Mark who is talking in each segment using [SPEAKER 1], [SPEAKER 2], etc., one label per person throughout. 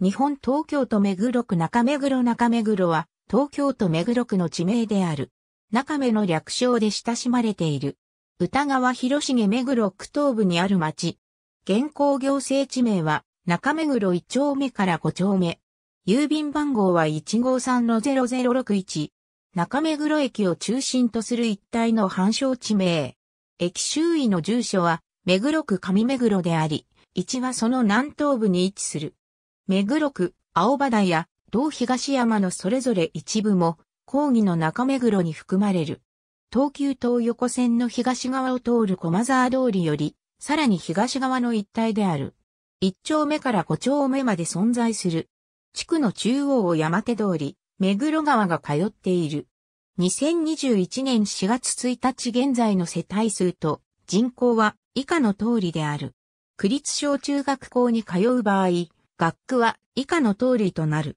[SPEAKER 1] 日本東京都目黒区中目黒中目黒は、東京都目黒区の地名である。中目の略称で親しまれている。歌川広重目黒区東部にある町。現行行政地名は、中目黒1丁目から5丁目。郵便番号は153-0061。中目黒駅を中心とする一帯の繁証地名。駅周囲の住所は、目黒区上目黒であり、1はその南東部に位置する。目黒区、青葉台や、同東山のそれぞれ一部も、講義の中目黒に含まれる。東急東横線の東側を通る駒沢通りより、さらに東側の一帯である。一丁目から五丁目まで存在する。地区の中央を山手通り、目黒川が通っている。2021年4月1日現在の世帯数と人口は以下の通りである。区立小中学校に通う場合、学区は以下の通りとなる。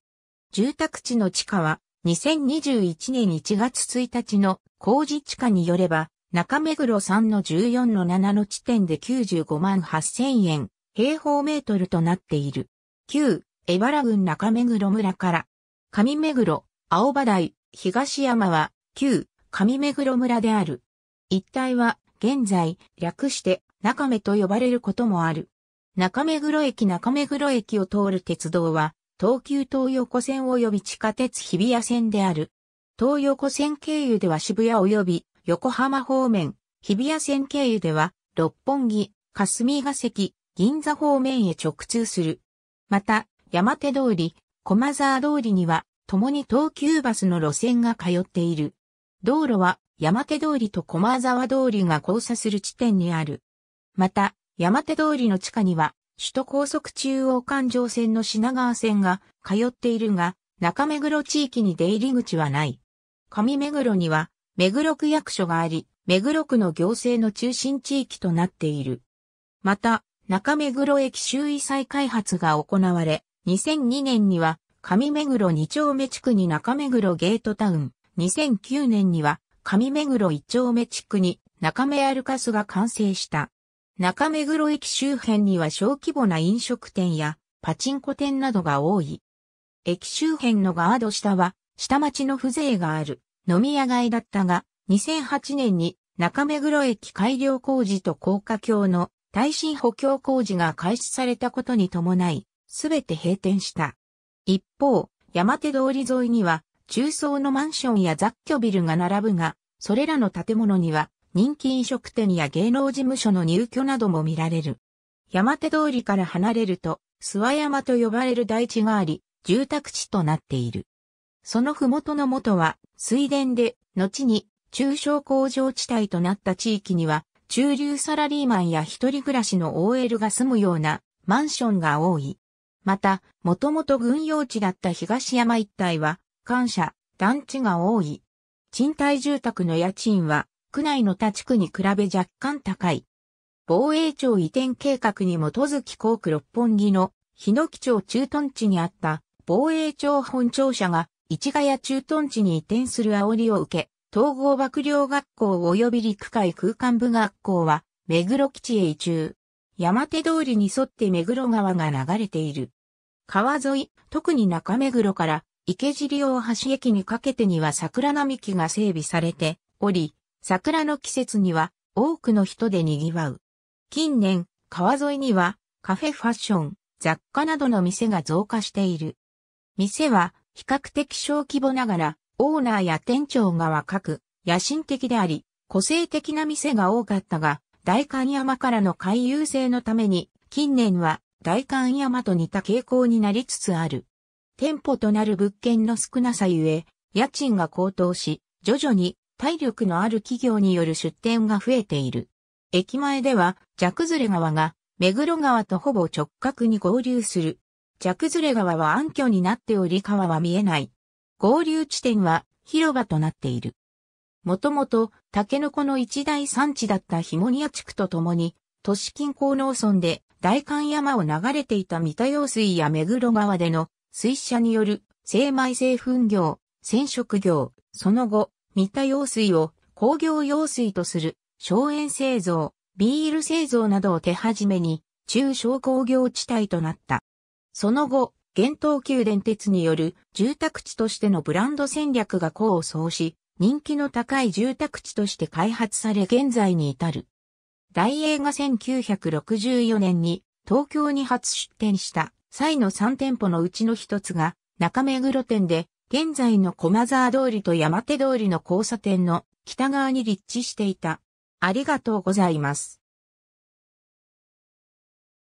[SPEAKER 1] 住宅地の地価は2021年1月1日の工事地価によれば、中目黒3の14の7の地点で95万8000円、平方メートルとなっている。旧、江原郡中目黒村から、上目黒、青葉台、東山は、旧、上目黒村である。一帯は、現在、略して、中目と呼ばれることもある。中目黒駅中目黒駅を通る鉄道は、東急東横線及び地下鉄日比谷線である。東横線経由では渋谷及び横浜方面、日比谷線経由では六本木、霞ヶ関、銀座方面へ直通する。また、山手通り、駒沢通りには、共に東急バスの路線が通っている。道路は山手通りと駒沢通りが交差する地点にある。また、山手通りの地下には、首都高速中央環状線の品川線が通っているが、中目黒地域に出入り口はない。上目黒には、目黒区役所があり、目黒区の行政の中心地域となっている。また、中目黒駅周囲再開発が行われ、2002年には、上目黒2丁目地区に中目黒ゲートタウン、2009年には、上目黒1丁目地区に中目アルカスが完成した。中目黒駅周辺には小規模な飲食店やパチンコ店などが多い。駅周辺のガード下は下町の風情がある飲み屋街だったが2008年に中目黒駅改良工事と高架橋の耐震補強工事が開始されたことに伴い、すべて閉店した。一方、山手通り沿いには中層のマンションや雑居ビルが並ぶが、それらの建物には人気飲食店や芸能事務所の入居なども見られる。山手通りから離れると、諏訪山と呼ばれる大地があり、住宅地となっている。その麓の元は、水田で、後に中小工場地帯となった地域には、中流サラリーマンや一人暮らしの OL が住むようなマンションが多い。また、もともと軍用地だった東山一帯は、感謝、団地が多い。賃貸住宅の家賃は、区内の他地区に比べ若干高い。防衛庁移転計画に基づき航区六本木の日野基町駐屯地にあった防衛庁本庁舎が市ヶ谷駐屯地に移転する煽りを受け、統合幕僚学校及び陸海空間部学校は目黒基地へ移住。山手通りに沿って目黒川が流れている。川沿い、特に中目黒から池尻大橋駅にかけてには桜並木が整備されており、桜の季節には多くの人で賑わう。近年、川沿いにはカフェファッション、雑貨などの店が増加している。店は比較的小規模ながら、オーナーや店長が若く、野心的であり、個性的な店が多かったが、大観山からの回遊性のために、近年は大観山と似た傾向になりつつある。店舗となる物件の少なさゆえ、家賃が高騰し、徐々に体力のある企業による出店が増えている。駅前では、ジャクズレ川が、目黒川とほぼ直角に合流する。ジャクズレ川は暗渠になっており川は見えない。合流地点は広場となっている。もともと、タケノコの一大産地だったヒモニア地区とともに、都市近郊農村で大観山を流れていた三田用水や目黒川での水車による精米製粉業、染色業、その後、三田用水を工業用水とする、荘園製造、ビール製造などを手始めに、中小工業地帯となった。その後、現東急電鉄による住宅地としてのブランド戦略が功を奏し、人気の高い住宅地として開発され現在に至る。大映が1964年に東京に初出店した際の3店舗のうちの一つが中目黒店で現在の駒沢通りと山手通りの交差点の北側に立地していた。ありがとうございます。